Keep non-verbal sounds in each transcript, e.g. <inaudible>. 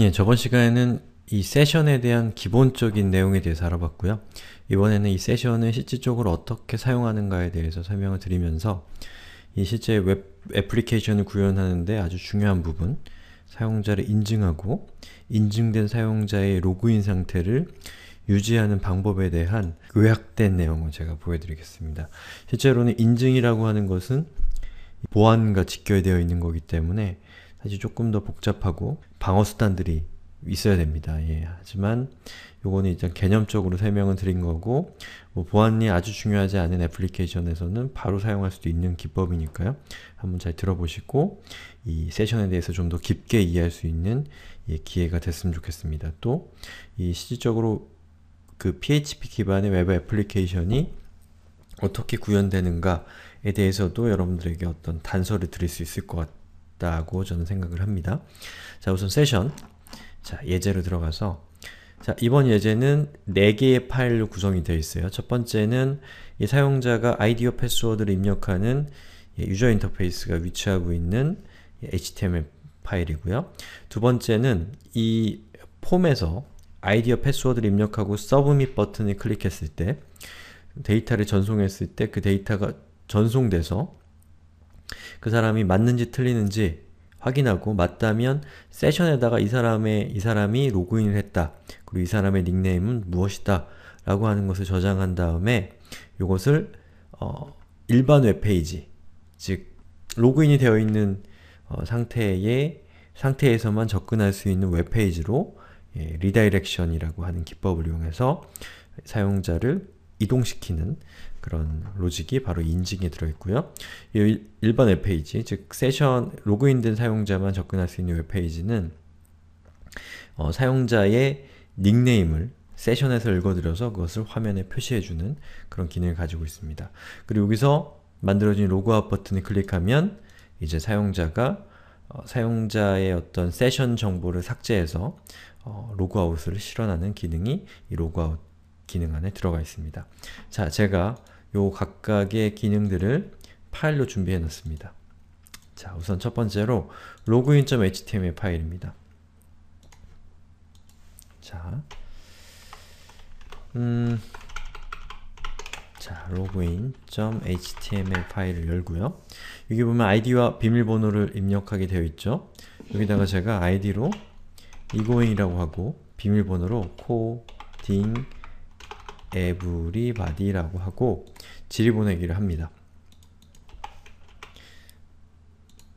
예, 저번 시간에는 이 세션에 대한 기본적인 내용에 대해서 알아봤고요. 이번에는 이 세션을 실질적으로 어떻게 사용하는가에 대해서 설명을 드리면서 이 실제 웹 애플리케이션을 구현하는데 아주 중요한 부분 사용자를 인증하고 인증된 사용자의 로그인 상태를 유지하는 방법에 대한 요약된 내용을 제가 보여드리겠습니다. 실제로는 인증이라고 하는 것은 보안과 직결되어 있는 거기 때문에 사실 조금 더 복잡하고 방어 수단들이 있어야 됩니다. 예, 하지만 요거는 일단 개념적으로 설명을 드린 거고 뭐 보안이 아주 중요하지 않은 애플리케이션에서는 바로 사용할 수도 있는 기법이니까요. 한번 잘 들어보시고 이 세션에 대해서 좀 더 깊게 이해할 수 있는 예, 기회가 됐으면 좋겠습니다. 또 이 실질적으로 그 PHP 기반의 웹 애플리케이션이 어떻게 구현되는가에 대해서도 여러분들에게 어떤 단서를 드릴 수 있을 것 같아요. 있다고 저는 생각을 합니다. 자, 우선 세션. 자, 예제로 들어가서 자, 이번 예제는 4개의 파일로 구성이 되어 있어요. 첫 번째는 이 사용자가 아이디어 패스워드를 입력하는 유저 인터페이스가 위치하고 있는 HTML 파일이고요. 두 번째는 이 폼에서 아이디어 패스워드를 입력하고 서브밋 버튼을 클릭했을 때 데이터를 전송했을 때 그 데이터가 전송돼서 그 사람이 맞는지 틀리는지 확인하고 맞다면 세션에다가 이 사람의 이 사람이 로그인을 했다. 그리고 이 사람의 닉네임은 무엇이다. 라고 하는 것을 저장한 다음에 이것을 어, 일반 웹페이지 즉 로그인이 되어 있는 어, 상태의 상태에서만 접근할 수 있는 웹페이지로 예, 리다이렉션이라고 하는 기법을 이용해서 사용자를 이동시키는 그런 로직이 바로 인증에 들어있고요. 일반 웹페이지, 즉 세션 로그인된 사용자만 접근할 수 있는 웹페이지는 어, 사용자의 닉네임을 세션에서 읽어드려서 그것을 화면에 표시해주는 그런 기능을 가지고 있습니다. 그리고 여기서 만들어진 로그아웃 버튼을 클릭하면 이제 사용자가 어, 사용자의 어떤 세션 정보를 삭제해서 어, 로그아웃을 실현하는 기능이 이 로그아웃 기능 안에 들어가 있습니다. 자, 제가 요 각각의 기능들을 파일로 준비해 놨습니다. 자, 우선 첫 번째로 login.html 파일입니다. 자, 음, 자, login.html 파일을 열고요. 여기 보면 아이디와 비밀번호를 입력하게 되어 있죠? 여기다가 제가 아이디로 이고잉이라고 하고 비밀번호로 코딩 everybody라고 하고 지리 보내기를 합니다.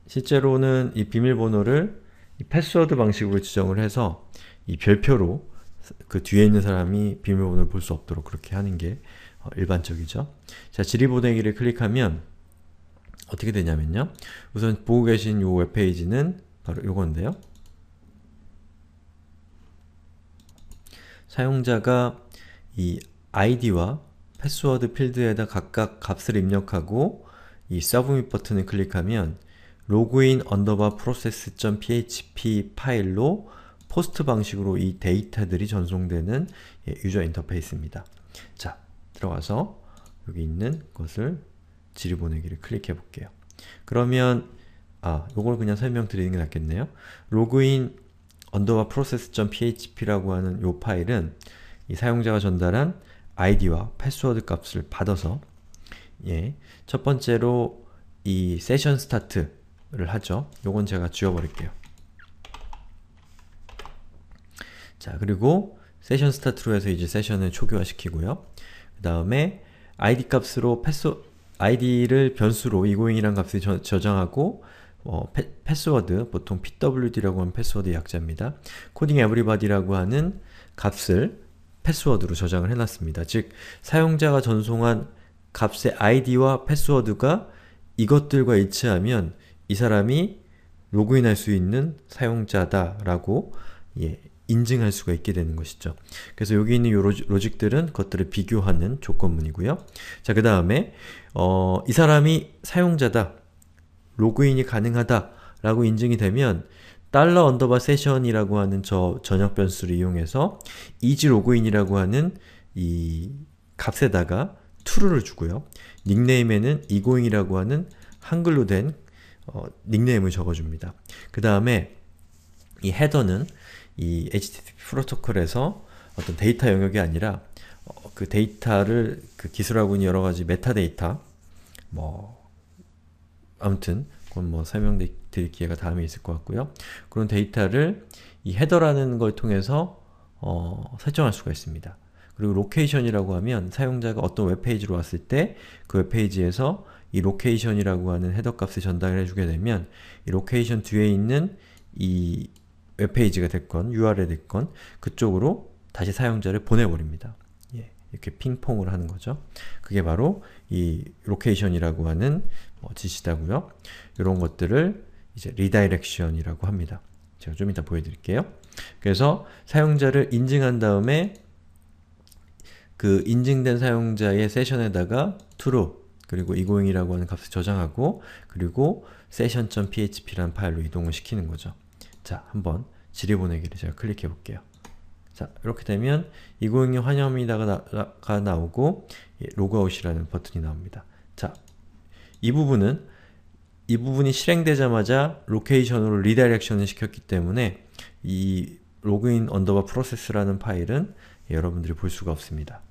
실제로는 이 비밀번호를 이 패스워드 방식으로 지정을 해서 이 별표로 그 뒤에 있는 사람이 비밀번호를 볼 수 없도록 그렇게 하는 게 어, 일반적이죠. 자, 지리 보내기를 클릭하면 어떻게 되냐면요. 우선 보고 계신 이 웹페이지는 바로 요건데요. 사용자가 이 i d 와 패스워드 필드에다 각각 값을 입력하고 이 서브밋 버튼을 클릭하면 로그인 언더바 프로세스.php 파일로 포스트 방식으로 이 데이터들이 전송되는 예, 유저 인터페이스입니다. 자, 들어가서 여기 있는 것을 지리 보내기를 클릭해 볼게요. 그러면 아, 요걸 그냥 설명드리는 게 낫겠네요. 로그인 언더바 프로세스.php라고 하는 요 파일은 이 사용자가 전달한 아이디와 패스워드 값을 받아서 예, 첫 번째로 이 세션 스타트를 하죠. 요건 제가 지워버릴게요. 자, 그리고 세션 스타트로 해서 이제 세션을 초기화시키고요. 그 다음에 id 값으로 패스 id를 변수로 이고잉이란 값을 저, 저장하고 어, 패, 패스워드, 보통 pwd라고 하는 패스워드 약자입니다. 코딩 에브리바디라고 하는 값을 패스워드로 저장을 해놨습니다. 즉, 사용자가 전송한 값의 id와 패스워드가 이것들과 일치하면 이 사람이 로그인할 수 있는 사용자다 라고 예, 인증할 수가 있게 되는 것이죠. 그래서 여기 있는 요 로직들은 그것들을 비교하는 조건문이고요. 자, 그 다음에 어, 이 사람이 사용자다, 로그인이 가능하다 라고 인증이 되면 달러 언더바 세션이라고 하는 저 전역 변수를 이용해서 이지 로그인이라고 하는 이 값에다가 true를 주고요. 닉네임에는 이고잉이라고 하는 한글로 된 어, 닉네임을 적어줍니다. 그 다음에 이 헤더는 이 HTTP 프로토콜에서 어떤 데이터 영역이 아니라 어, 그 데이터를 그 기술하고 있는 여러 가지 메타데이터 뭐 아무튼 그건 뭐 설명드릴 드릴 기회가 다음에 있을 것 같고요. 그런 데이터를 이 헤더라는 걸 통해서 어, 설정할 수가 있습니다. 그리고 로케이션이라고 하면 사용자가 어떤 웹페이지로 왔을 때 그 웹페이지에서 이 로케이션이라고 하는 헤더 값을 전달 해주게 되면 이 로케이션 뒤에 있는 이 웹페이지가 됐건 URL이 됐건 그쪽으로 다시 사용자를 보내버립니다. 예, 이렇게 핑퐁을 하는 거죠. 그게 바로 이 로케이션이라고 하는 뭐 지시다고요. 이런 것들을 이제 리다이렉션이라고 합니다. 제가 좀 이따 보여드릴게요. 그래서 사용자를 인증한 다음에 그 인증된 사용자의 세션에다가 true 그리고 이고잉이라고 하는 값을 저장하고 그리고 session.php라는 파일로 이동을 시키는 거죠. 자, 한번 질의 보내기를 제가 클릭해 볼게요. 자, 이렇게 되면 이고잉이 환영합니다가 나, 오고 예, 로그아웃이라는 버튼이 나옵니다. 자, 이 부분은 이 부분이 실행되자마자 로케이션으로 리다렉션을 시켰기 때문에 이 로그인 언더바 프로세스라는 파일은 여러분들이 볼 수가 없습니다.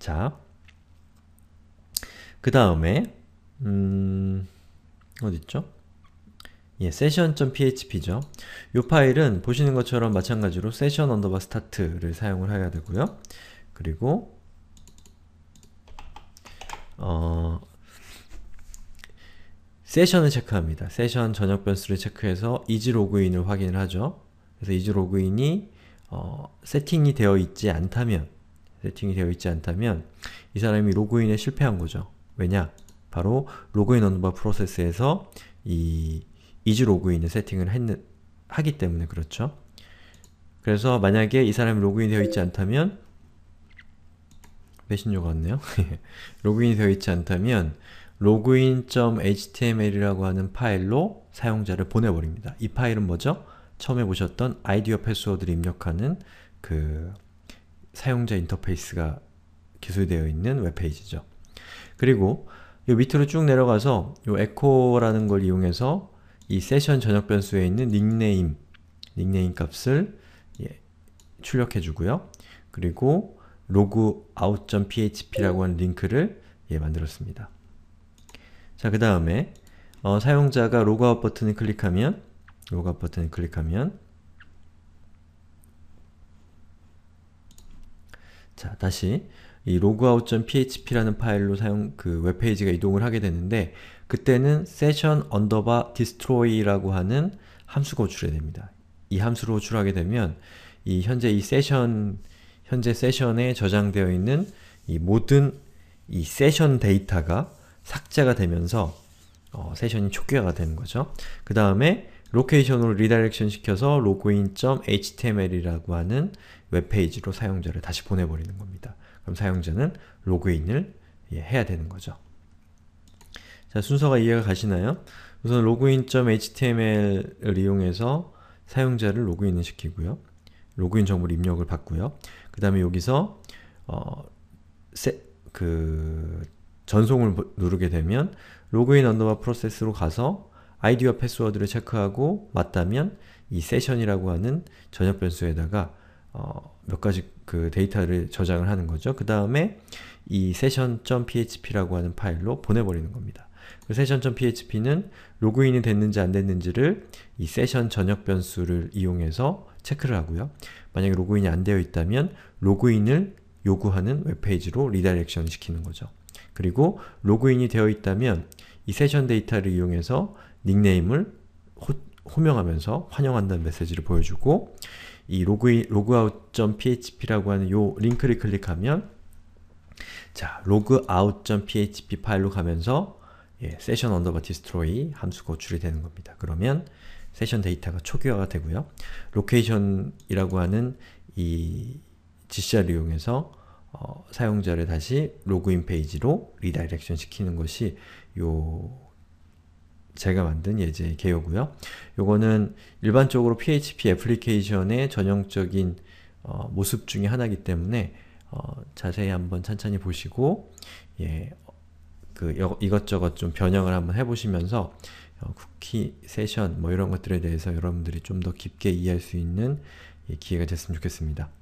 자, 그 다음에 음... 어딨죠? 예, session.php죠. 이 파일은 보시는 것처럼 마찬가지로 session 언더바 start를 사용을 해야 되고요. 그리고 어, 세션을 체크합니다. 세션 전역 변수를 체크해서 이즈 로그인을 확인을 하죠. 그래서 이즈 로그인이 어, 세팅이 되어 있지 않다면 세팅이 되어 있지 않다면 이 사람이 로그인에 실패한 거죠. 왜냐? 바로 로그인 언바 프로세스에서 이 이즈 로그인을 세팅을 했는, 하기 때문에 그렇죠. 그래서 만약에 이 사람이 로그인 되어 있지 않다면 메신저가 왔네요. <laughs> 로그인이 되어 있지 않다면 login.html이라고 하는 파일로 사용자를 보내버립니다. 이 파일은 뭐죠? 처음에 보셨던 아이디어 패스워드를 입력하는 그 사용자 인터페이스가 기술되어 있는 웹페이지죠. 그리고 이 밑으로 쭉 내려가서 이 echo라는 걸 이용해서 이 세션 전역 변수에 있는 닉네임, 닉네임 값을 예, 출력해 주고요. 그리고 로그아웃.php라고 하는 링크를 예, 만들었습니다. 자, 그 다음에 어, 사용자가 로그아웃 버튼을 클릭하면 로그아웃 버튼을 클릭하면 자, 다시 이 logout.php라는 파일로 사용 그 웹페이지가 이동을 하게 되는데 그때는 session underbar destroy라고 하는 함수가 호출이 됩니다. 이함수를 호출하게 되면 이 현재 이 세션 현재 세션에 저장되어 있는 이 모든 이 세션 데이터가 삭제가 되면서 어, 세션이 초기화가 되는 거죠. 그 다음에 로케이션으로 리다렉션 시켜서 l o g h t m l 이라고 하는 웹페이지로 사용자를 다시 보내버리는 겁니다. 그럼 사용자는 로그인을 예, 해야 되는 거죠. 자, 순서가 이해가 가시나요? 우선 l o g h t m l 을 이용해서 사용자를 로그인을 시키고요. 로그인 정보를 입력을 받고요. 그 다음에 여기서 어, 세, 그 전송을 누르게 되면 로그인 언더바 프로세스로 가서 아이디와 패스워드를 체크하고 맞다면 이 세션이라고 하는 전역 변수에다가 어, 몇 가지 그 데이터를 저장을 하는 거죠. 그 다음에 이 session.php라고 하는 파일로 보내버리는 겁니다. 그 session.php는 로그인이 됐는지 안 됐는지를 이 세션 전역 변수를 이용해서 체크를 하고요. 만약에 로그인이 안 되어 있다면 로그인을 요구하는 웹페이지로 리다렉션 시키는 거죠. 그리고 로그인이 되어 있다면 이 세션 데이터를 이용해서 닉네임을 호, 명하면서 환영한다는 메시지를 보여주고 이 로그인, 로그아웃.php라고 하는 요 링크를 클릭하면 자, l o g o p h p 파일로 가면서 예, session u n d 함수 고출이 되는 겁니다. 그러면 세션 데이터가 초기화가 되고요. 로케이션이라고 하는 이 GCR을 이용해서 어, 사용자를 다시 로그인 페이지로 리다이렉션 시키는 것이 요 제가 만든 예제의 개요고요. 요거는 일반적으로 PHP 애플리케이션의 전형적인 어, 모습 중의 하나이기 때문에 어, 자세히 한번 찬찬히 보시고 예, 그 여, 이것저것 좀 변형을 한번 해보시면서 어, 쿠키, 세션 뭐 이런 것들에 대해서 여러분들이 좀 더 깊게 이해할 수 있는 예, 기회가 됐으면 좋겠습니다.